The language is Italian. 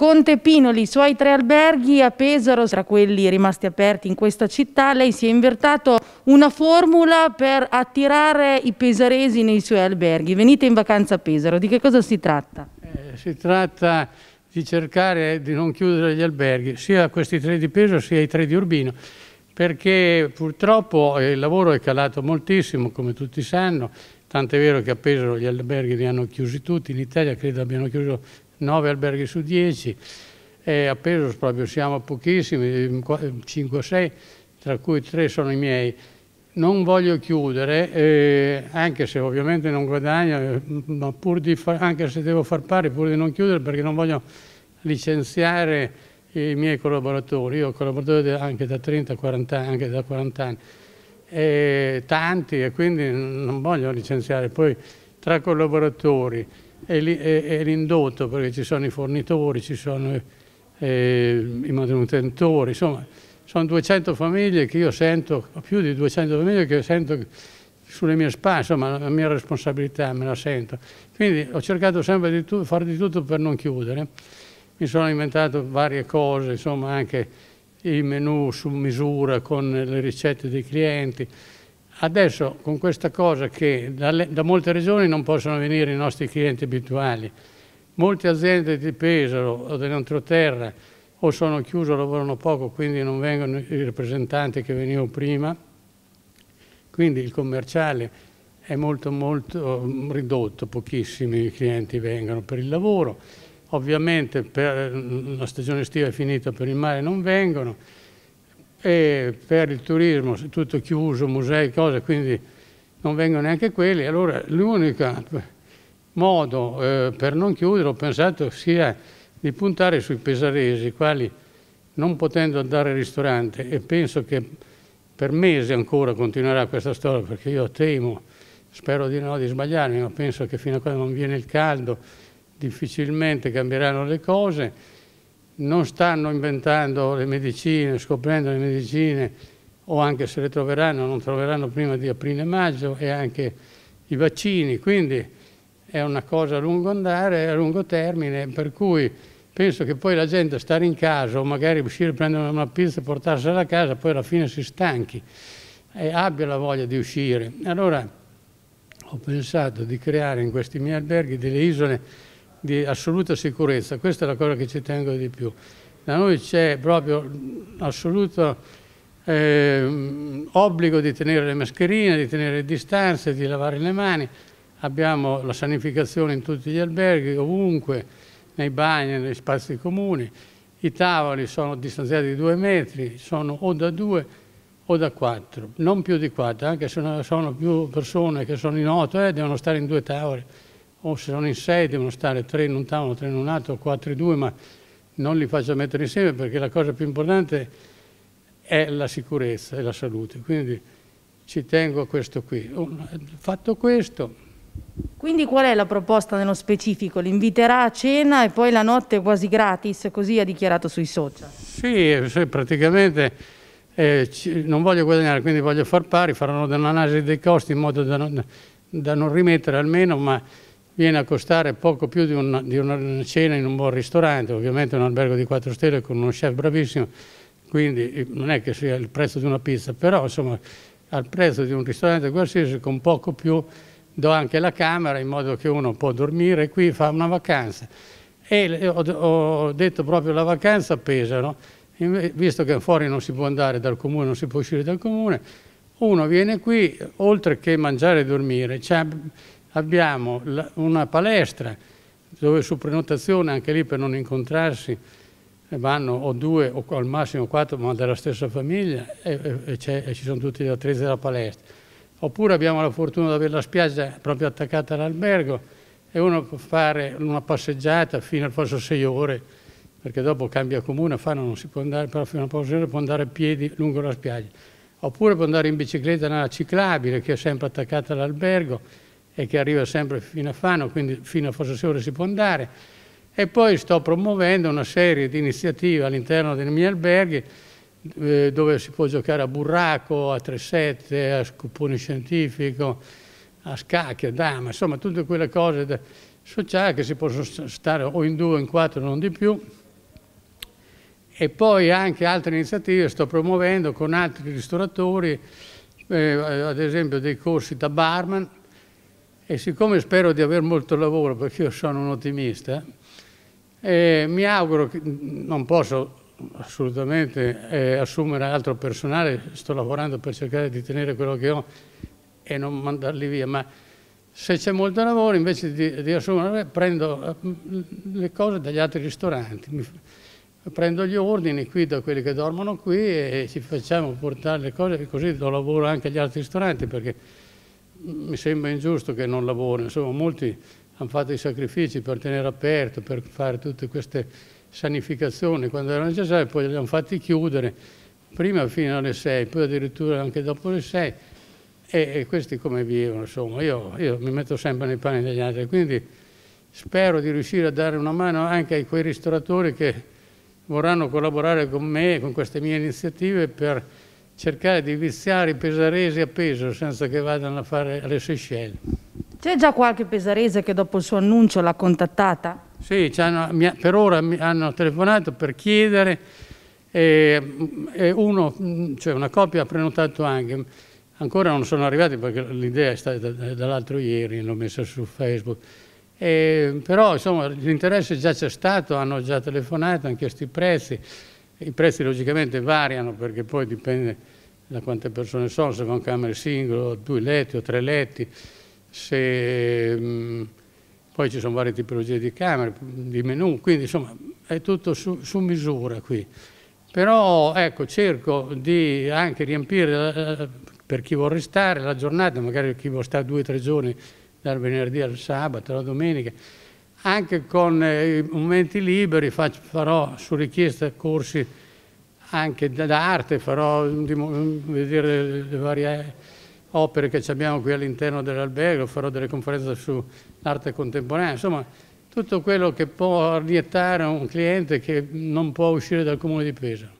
Conte Pinoli, i suoi tre alberghi a Pesaro, tra quelli rimasti aperti in questa città, lei si è invertato una formula per attirare i pesaresi nei suoi alberghi. Venite in vacanza a Pesaro, di che cosa si tratta? Eh, si tratta di cercare di non chiudere gli alberghi, sia questi tre di Pesaro sia i tre di Urbino, perché purtroppo il lavoro è calato moltissimo, come tutti sanno, tant'è vero che a Pesaro gli alberghi li hanno chiusi tutti, in Italia credo abbiano chiuso 9 alberghi su 10, e a Pesos proprio siamo pochissimi, 5-6, tra cui 3 sono i miei. Non voglio chiudere, eh, anche se ovviamente non guadagno, eh, ma pur di far, anche se devo far pari, pur di non chiudere, perché non voglio licenziare i miei collaboratori. Io ho collaboratori anche da 30, 40, anche da 40 anni, eh, tanti, e quindi non voglio licenziare. Poi tra collaboratori, e l'indotto, perché ci sono i fornitori, ci sono eh, i manutentori, insomma sono 200 famiglie che io sento, più di 200 famiglie che sento sulle mie spalle, insomma la mia responsabilità me la sento. Quindi ho cercato sempre di fare di tutto per non chiudere, mi sono inventato varie cose, insomma anche i menu su misura con le ricette dei clienti, Adesso con questa cosa che da, da, molte regioni non possono venire i nostri clienti abituali, molte aziende di Pesaro o dell'entroterra o sono chiuse o lavorano poco, quindi non vengono i rappresentanti che venivano prima, quindi il commerciale è molto molto mm, ridotto, pochissimi clienti vengono per il lavoro, ovviamente per mm, la stagione estiva è finita per il mare non vengono, e per il turismo è tutto chiuso, musei, cose, quindi non vengono neanche quelli. Allora l'unico modo eh, per non chiudere ho pensato sia di puntare sui pesaresi, i quali non potendo andare al ristorante e penso che per mesi ancora continuerà questa storia perché io temo, spero di no, di sbagliarmi, ma penso che fino a quando non viene il caldo difficilmente cambieranno le cose non stanno inventando le medicine, scoprendo le medicine, o anche se le troveranno, non troveranno prima di aprile-maggio, e anche i vaccini. Quindi è una cosa a lungo andare, a lungo termine, per cui penso che poi la gente stare in casa o magari uscire a prendere una pizza e portarsela a casa, poi alla fine si stanchi e abbia la voglia di uscire. Allora ho pensato di creare in questi miei alberghi delle isole di assoluta sicurezza, questa è la cosa che ci tengo di più. Da noi c'è proprio assoluto eh, obbligo di tenere le mascherine, di tenere le distanze, di lavare le mani, abbiamo la sanificazione in tutti gli alberghi, ovunque, nei bagni, negli spazi comuni, i tavoli sono distanziati di due metri, sono o da due o da quattro, non più di quattro, anche se sono più persone che sono in otto, eh, devono stare in due tavoli o se sono in sei devono stare tre in un tavolo, tre in un altro, quattro in due, ma non li faccio mettere insieme perché la cosa più importante è la sicurezza e la salute. Quindi ci tengo a questo qui. Oh, fatto questo... Quindi qual è la proposta nello specifico? L'inviterà a cena e poi la notte quasi gratis, così ha dichiarato sui social. Sì, praticamente eh, non voglio guadagnare, quindi voglio far pari, farò un'analisi dei costi in modo da non, da non rimettere almeno, ma viene a costare poco più di una, di una cena in un buon ristorante, ovviamente un albergo di 4 stelle con uno chef bravissimo, quindi eh, non è che sia il prezzo di una pizza, però insomma al prezzo di un ristorante qualsiasi con poco più do anche la camera in modo che uno può dormire qui, fa una vacanza. E ho, ho detto proprio la vacanza pesa, no? visto che fuori non si può andare dal comune, non si può uscire dal comune, uno viene qui, oltre che mangiare e dormire, abbiamo una palestra dove su prenotazione, anche lì per non incontrarsi, vanno o due o al massimo quattro, ma della stessa famiglia e, e, e ci sono tutti gli attrezzi della palestra. Oppure abbiamo la fortuna di avere la spiaggia proprio attaccata all'albergo e uno può fare una passeggiata fino al forse sei ore, perché dopo cambia comune, fanno, non si può andare, però fino a una può andare a piedi lungo la spiaggia. Oppure può andare in bicicletta nella ciclabile che è sempre attaccata all'albergo e che arriva sempre fino a Fano, quindi fino a Fossasore si può andare. E poi sto promuovendo una serie di iniziative all'interno dei miei alberghi eh, dove si può giocare a burraco, a tresette, a scupone scientifico, a scacchi, a dama, insomma tutte quelle cose sociali che si possono stare o in due o in quattro, non di più. E poi anche altre iniziative sto promuovendo con altri ristoratori, eh, ad esempio dei corsi da barman, e siccome spero di avere molto lavoro perché io sono un ottimista, eh, mi auguro che mm, non posso assolutamente eh, assumere altro personale, sto lavorando per cercare di tenere quello che ho e non mandarli via, ma se c'è molto lavoro invece di, di assumere eh, prendo eh, le cose dagli altri ristoranti, prendo gli ordini qui da quelli che dormono qui e ci facciamo portare le cose così do lavoro anche agli altri ristoranti perché mi sembra ingiusto che non lavori, insomma molti hanno fatto i sacrifici per tenere aperto, per fare tutte queste sanificazioni quando erano necessarie, poi li hanno fatti chiudere, prima fino alle 6, poi addirittura anche dopo le 6, e, e questi come vivono, insomma, io, io, mi metto sempre nei panni degli altri, quindi spero di riuscire a dare una mano anche a quei ristoratori che vorranno collaborare con me, con queste mie iniziative per cercare di viziare i pesaresi a peso senza che vadano a fare le Seychelles. C'è già qualche pesarese che dopo il suo annuncio l'ha contattata? Sì, hanno, per ora mi hanno telefonato per chiedere e, e uno, cioè una coppia ha prenotato anche, ancora non sono arrivati perché l'idea è stata dall'altro ieri, l'ho messa su Facebook, e, però l'interesse già c'è stato, hanno già telefonato hanno chiesto i prezzi, i prezzi logicamente variano perché poi dipende da quante persone sono, se con camere singolo, due letti o tre letti, se, mh, mm, poi ci sono varie tipologie di camere, di menu, quindi insomma è tutto su, su misura qui. Però ecco, cerco di anche riempire, eh, per chi vuole restare, la giornata, magari chi vuole stare due o tre giorni dal venerdì al sabato, alla domenica, anche con eh, i momenti liberi faccio, farò su richiesta corsi anche d'arte, farò mm, mm, vedere le varie opere che abbiamo qui all'interno dell'albergo, farò delle conferenze sull'arte contemporanea, insomma tutto quello che può orientare un cliente che non può uscire dal comune di Pesaro.